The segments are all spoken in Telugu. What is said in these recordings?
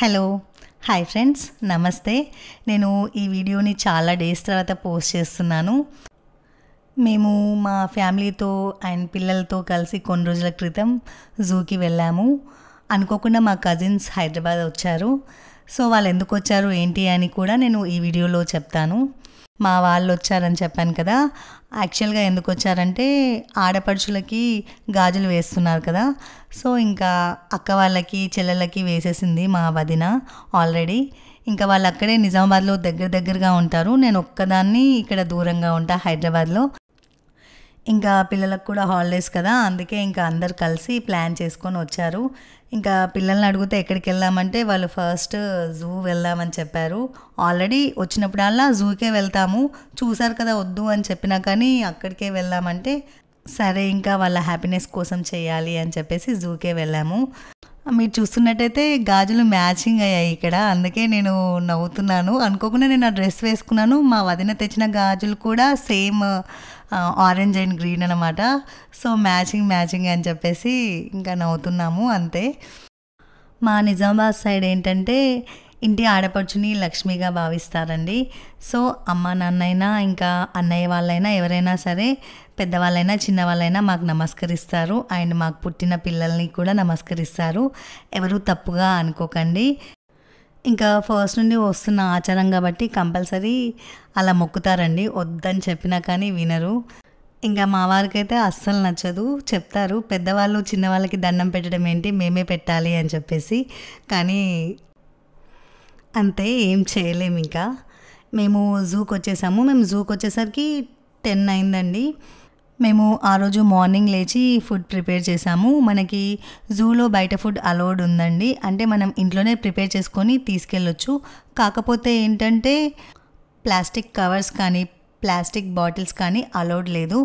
హలో హాయ్ ఫ్రెండ్స్ నమస్తే నేను ఈ వీడియోని చాలా డేస్ తర్వాత పోస్ట్ చేస్తున్నాను మేము మా ఫ్యామిలీతో అండ్ పిల్లలతో కలిసి కొన్ని రోజుల క్రితం జూకి వెళ్ళాము అనుకోకుండా మా కజిన్స్ హైదరాబాద్ వచ్చారు సో వాళ్ళు ఎందుకు వచ్చారు ఏంటి అని కూడా నేను ఈ వీడియోలో చెప్తాను మా వాళ్ళు వచ్చారని చెప్పాను కదా యాక్చువల్గా ఎందుకు వచ్చారంటే ఆడపడుచులకి గాజులు వేస్తున్నారు కదా సో ఇంకా అక్క వాళ్ళకి చెల్లెళ్ళకి వేసేసింది మా వదిన ఆల్రెడీ ఇంకా వాళ్ళు అక్కడే నిజామాబాద్లో దగ్గర దగ్గరగా ఉంటారు నేను ఒక్కదాన్ని ఇక్కడ దూరంగా ఉంటా హైదరాబాద్లో ఇంకా పిల్లలకు కూడా హాలిడేస్ కదా అందుకే ఇంకా అందరు కలిసి ప్లాన్ చేసుకొని వచ్చారు ఇంకా పిల్లల్ని అడిగితే ఎక్కడికి వెళ్దామంటే వాళ్ళు ఫస్ట్ జూ వెళ్దామని చెప్పారు ఆల్రెడీ వచ్చినప్పుడల్లా జూకే వెళ్తాము చూసారు కదా వద్దు అని చెప్పినా కానీ అక్కడికే వెళ్దామంటే సరే ఇంకా వాళ్ళ హ్యాపీనెస్ కోసం చేయాలి అని చెప్పేసి జూకే వెళ్ళాము మీరు చూస్తున్నట్టయితే గాజులు మ్యాచింగ్ అయ్యాయి ఇక్కడ అందుకే నేను నవ్వుతున్నాను అనుకోకుండా నేను ఆ డ్రెస్ వేసుకున్నాను మా వదిన తెచ్చిన గాజులు కూడా సేమ్ ఆరెంజ్ అండ్ గ్రీన్ అనమాట సో మ్యాచింగ్ మ్యాచింగ్ అని చెప్పేసి ఇంకా నవ్వుతున్నాము అంతే మా నిజామాబాద్ సైడ్ ఏంటంటే ఇంటి ఆడపడుచుని లక్ష్మిగా భావిస్తారండి సో అమ్మ నాన్నైనా ఇంకా అన్నయ్య వాళ్ళైనా ఎవరైనా సరే పెద్దవాళ్ళైనా చిన్నవాళ్ళైనా మాకు నమస్కరిస్తారు అండ్ మాకు పుట్టిన పిల్లల్ని కూడా నమస్కరిస్తారు ఎవరు తప్పుగా అనుకోకండి ఇంకా ఫస్ట్ నుండి వస్తున్న ఆచారం కాబట్టి కంపల్సరీ అలా మొక్కుతారండి వద్దని చెప్పినా కానీ వినరు ఇంకా మా వారికైతే అస్సలు నచ్చదు చెప్తారు పెద్దవాళ్ళు చిన్నవాళ్ళకి దండం పెట్టడం ఏంటి మేమే పెట్టాలి అని చెప్పేసి కానీ అంతే ఏం చేయలేము ఇంకా మేము జూకి వచ్చేసాము మేము జూకి వచ్చేసరికి టెన్ అయిందండి మేము ఆ రోజు మార్నింగ్ లేచి ఫుడ్ ప్రిపేర్ చేసాము మనకి జూలో బయట ఫుడ్ అలౌడ్ ఉందండి అంటే మనం ఇంట్లోనే ప్రిపేర్ చేసుకొని తీసుకెళ్ళొచ్చు కాకపోతే ఏంటంటే ప్లాస్టిక్ కవర్స్ కానీ ప్లాస్టిక్ బాటిల్స్ కానీ అలౌడ్ లేదు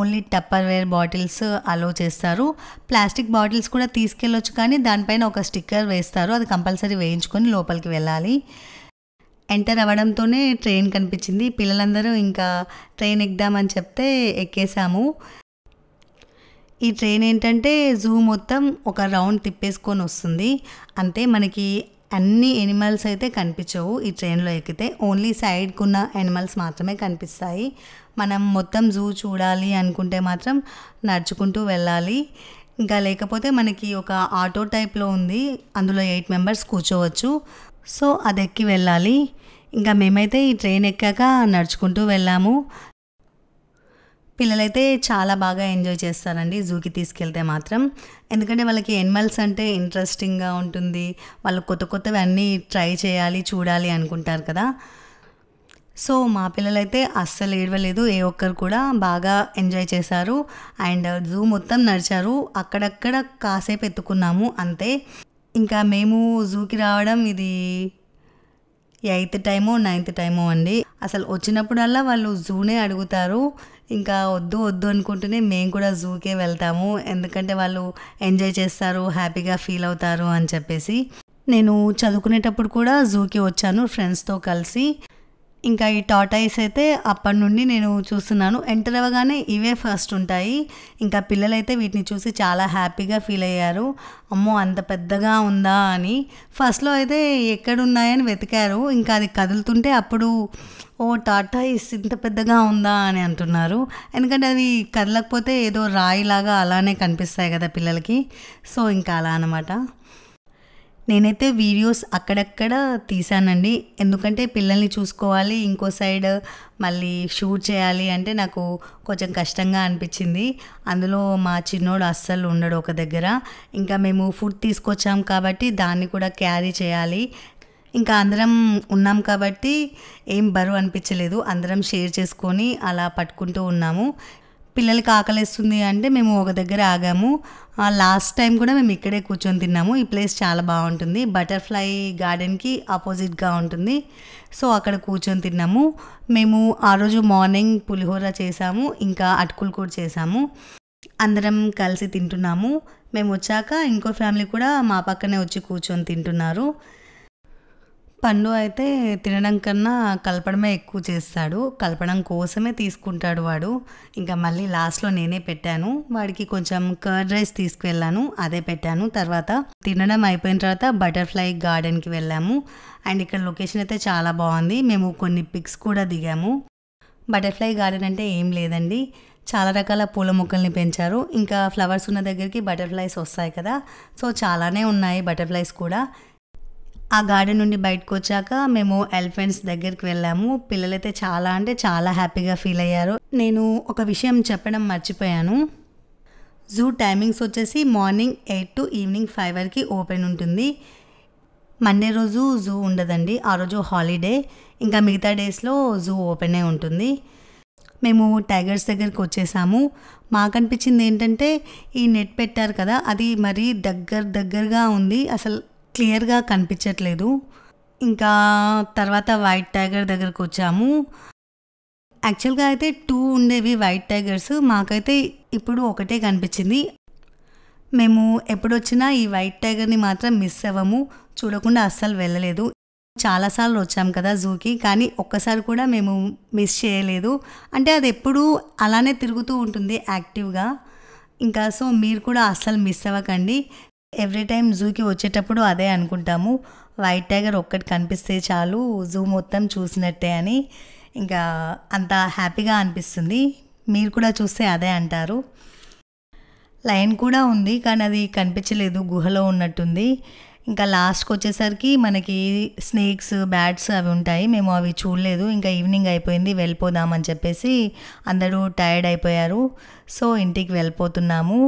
ఓన్లీ టప్పర్వేర్ బాటిల్స్ అలో చేస్తారు ప్లాస్టిక్ బాటిల్స్ కూడా తీసుకెళ్ళొచ్చు కానీ దానిపైన ఒక స్టిక్కర్ వేస్తారు అది కంపల్సరీ వేయించుకొని లోపలికి వెళ్ళాలి ఎంటర్ అవ్వడంతోనే ట్రైన్ కనిపించింది పిల్లలందరూ ఇంకా ట్రైన్ ఎక్కుదామని చెప్తే ఎక్కేసాము ఈ ట్రైన్ ఏంటంటే జూ మొత్తం ఒక రౌండ్ తిప్పేసుకొని వస్తుంది అంతే మనకి అన్ని ఎనిమల్స్ అయితే కనిపించవు ఈ ట్రైన్లో ఎక్కితే ఓన్లీ ఉన్న ఎనిమల్స్ మాత్రమే కనిపిస్తాయి మనం మొత్తం జూ చూడాలి అనుకుంటే మాత్రం నడుచుకుంటూ వెళ్ళాలి ఇంకా లేకపోతే మనకి ఒక ఆటో టైప్లో ఉంది అందులో ఎయిట్ మెంబర్స్ కూర్చోవచ్చు సో అది ఎక్కి వెళ్ళాలి ఇంకా మేమైతే ఈ ట్రైన్ ఎక్కాక నడుచుకుంటూ వెళ్ళాము పిల్లలైతే చాలా బాగా ఎంజాయ్ చేస్తారండి జూకి తీసుకెళ్తే మాత్రం ఎందుకంటే వాళ్ళకి ఎనిమల్స్ అంటే ఇంట్రెస్టింగ్గా ఉంటుంది వాళ్ళు కొత్త కొత్తవి అన్నీ ట్రై చేయాలి చూడాలి అనుకుంటారు కదా సో మా పిల్లలైతే అస్సలు ఏడవలేదు ఏ ఒక్కరు కూడా బాగా ఎంజాయ్ చేశారు అండ్ జూ మొత్తం నడిచారు అక్కడక్కడ కాసేపు ఎత్తుకున్నాము అంతే ఇంకా మేము జూకి రావడం ఇది ఎయిత్ టైమో నైన్త్ టైమో అండి అసలు వచ్చినప్పుడల్లా వాళ్ళు జూనే అడుగుతారు ఇంకా వద్దు వద్దు అనుకుంటూనే మేము కూడా జూకే వెళ్తాము ఎందుకంటే వాళ్ళు ఎంజాయ్ చేస్తారు హ్యాపీగా ఫీల్ అవుతారు అని చెప్పేసి నేను చదువుకునేటప్పుడు కూడా జూకి వచ్చాను ఫ్రెండ్స్తో కలిసి ఇంకా ఈ టాటాయిస్ అయితే అప్పటి నుండి నేను చూస్తున్నాను ఎంటర్ అవ్వగానే ఇవే ఫస్ట్ ఉంటాయి ఇంకా పిల్లలైతే వీటిని చూసి చాలా హ్యాపీగా ఫీల్ అయ్యారు అమ్మో అంత పెద్దగా ఉందా అని ఫస్ట్లో అయితే ఎక్కడున్నాయని వెతికారు ఇంకా అది కదులుతుంటే అప్పుడు ఓ టాటాయిస్ ఇంత పెద్దగా ఉందా అని అంటున్నారు ఎందుకంటే అవి కదలకపోతే ఏదో రాయిలాగా అలానే కనిపిస్తాయి కదా పిల్లలకి సో ఇంకా అలా అనమాట నేనైతే వీడియోస్ అక్కడక్కడ తీసానండి ఎందుకంటే పిల్లల్ని చూసుకోవాలి ఇంకో సైడ్ మళ్ళీ షూట్ చేయాలి అంటే నాకు కొంచెం కష్టంగా అనిపించింది అందులో మా చిన్నోడు అస్సలు ఉండడు ఒక దగ్గర ఇంకా మేము ఫుడ్ తీసుకొచ్చాం కాబట్టి దాన్ని కూడా క్యారీ చేయాలి ఇంకా అందరం ఉన్నాం కాబట్టి ఏం బరువు అనిపించలేదు అందరం షేర్ చేసుకొని అలా పట్టుకుంటూ ఉన్నాము పిల్లలకి ఆకలిస్తుంది అంటే మేము ఒక దగ్గర ఆగాము లాస్ట్ టైం కూడా మేము ఇక్కడే కూర్చొని తిన్నాము ఈ ప్లేస్ చాలా బాగుంటుంది బటర్ఫ్లై గార్డెన్కి ఆపోజిట్గా ఉంటుంది సో అక్కడ కూర్చొని తిన్నాము మేము ఆ రోజు మార్నింగ్ పులిహోర చేసాము ఇంకా అటుకులు కూడా చేసాము అందరం కలిసి తింటున్నాము మేము వచ్చాక ఇంకో ఫ్యామిలీ కూడా మా పక్కనే వచ్చి కూర్చొని తింటున్నారు పండు అయితే తినడం కన్నా కలపడమే ఎక్కువ చేస్తాడు కలపడం కోసమే తీసుకుంటాడు వాడు ఇంకా మళ్ళీ లాస్ట్లో నేనే పెట్టాను వాడికి కొంచెం కర్డ్ రైస్ తీసుకువెళ్ళాను అదే పెట్టాను తర్వాత తినడం అయిపోయిన తర్వాత బటర్ఫ్లై గార్డెన్కి వెళ్ళాము అండ్ ఇక్కడ లొకేషన్ అయితే చాలా బాగుంది మేము కొన్ని పిక్స్ కూడా దిగాము బటర్ఫ్లై గార్డెన్ అంటే ఏం లేదండి చాలా రకాల పూల మొక్కల్ని పెంచారు ఇంకా ఫ్లవర్స్ ఉన్న దగ్గరికి బటర్ఫ్లైస్ వస్తాయి కదా సో చాలానే ఉన్నాయి బటర్ఫ్లైస్ కూడా ఆ గార్డెన్ నుండి బయటకు వచ్చాక మేము ఎలిఫెంట్స్ దగ్గరికి వెళ్ళాము పిల్లలైతే చాలా అంటే చాలా హ్యాపీగా ఫీల్ అయ్యారు నేను ఒక విషయం చెప్పడం మర్చిపోయాను జూ టైమింగ్స్ వచ్చేసి morning eight to evening five వరకు ఓపెన్ ఉంటుంది మండే రోజు జూ ఉండదండి ఆ రోజు హాలిడే ఇంకా మిగతా డేస్లో జూ ఓపెనే ఉంటుంది మేము టైగర్స్ దగ్గరికి వచ్చేసాము మాకు అనిపించింది ఏంటంటే ఈ నెట్ పెట్టారు కదా అది మరీ దగ్గర దగ్గరగా ఉంది అసలు క్లియర్గా కనిపించట్లేదు ఇంకా తర్వాత వైట్ టైగర్ దగ్గరకు వచ్చాము యాక్చువల్గా అయితే టూ ఉండేవి వైట్ టైగర్స్ మాకైతే ఇప్పుడు ఒకటే కనిపించింది మేము ఎప్పుడొచ్చినా ఈ వైట్ టైగర్ని మాత్రం మిస్ అవ్వము చూడకుండా అస్సలు వెళ్ళలేదు చాలాసార్లు వచ్చాం కదా జూకి కానీ ఒక్కసారి కూడా మేము మిస్ చేయలేదు అంటే అది ఎప్పుడూ అలానే తిరుగుతూ ఉంటుంది యాక్టివ్గా ఇంకా సో మీరు కూడా అస్సలు మిస్ అవ్వకండి ఎవ్రీ టైం జూకి వచ్చేటప్పుడు అదే అనుకుంటాము వైట్ టైగర్ ఒక్కటి కనిపిస్తే చాలు జూ మొత్తం చూసినట్టే అని ఇంకా అంత హ్యాపీగా అనిపిస్తుంది మీరు కూడా చూస్తే అదే అంటారు లైన్ కూడా ఉంది కానీ అది కనిపించలేదు గుహలో ఉన్నట్టుంది ఇంకా లాస్ట్కి వచ్చేసరికి మనకి స్నేక్స్ బ్యాట్స్ అవి ఉంటాయి మేము అవి చూడలేదు ఇంకా ఈవినింగ్ అయిపోయింది వెళ్ళిపోదామని చెప్పేసి అందరూ టైర్డ్ అయిపోయారు సో ఇంటికి వెళ్ళిపోతున్నాము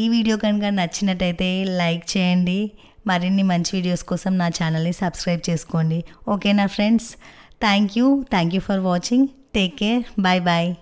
ఈ వీడియో కనుక నచ్చినట్టయితే లైక్ చేయండి మరిన్ని మంచి వీడియోస్ కోసం నా ఛానల్ని సబ్స్క్రైబ్ చేసుకోండి ఓకేనా friends thank you thank you for watching take care bye bye